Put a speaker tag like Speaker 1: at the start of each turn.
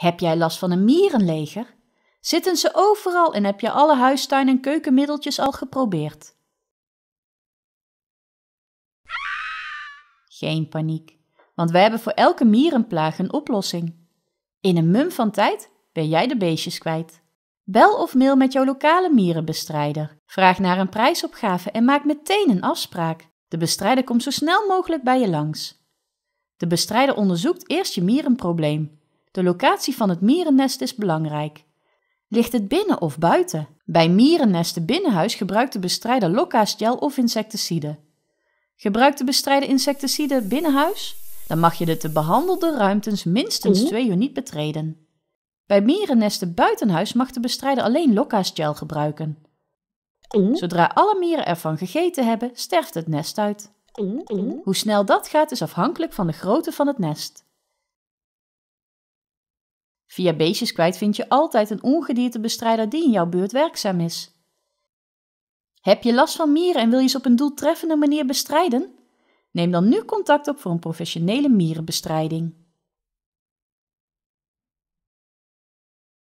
Speaker 1: Heb jij last van een mierenleger? Zitten ze overal en heb je alle huistuin- en keukenmiddeltjes al geprobeerd? Geen paniek, want wij hebben voor elke mierenplaag een oplossing. In een mum van tijd ben jij de beestjes kwijt. Bel of mail met jouw lokale mierenbestrijder. Vraag naar een prijsopgave en maak meteen een afspraak. De bestrijder komt zo snel mogelijk bij je langs. De bestrijder onderzoekt eerst je mierenprobleem de locatie van het mierennest is belangrijk. Ligt het binnen of buiten? Bij mierennesten binnenhuis gebruikt de bestrijder lokaasgel of insecticide. Gebruikt de bestrijder insecticide binnenhuis? Dan mag je de te behandelde ruimtes minstens twee uur niet betreden. Bij mierennesten buitenhuis mag de bestrijder alleen lokkaasgel gebruiken. Zodra alle mieren ervan gegeten hebben, sterft het nest uit. Hoe snel dat gaat is afhankelijk van de grootte van het nest. Via beestjes kwijt vind je altijd een ongediertebestrijder die in jouw buurt werkzaam is. Heb je last van mieren en wil je ze op een doeltreffende manier bestrijden? Neem dan nu contact op voor een professionele mierenbestrijding.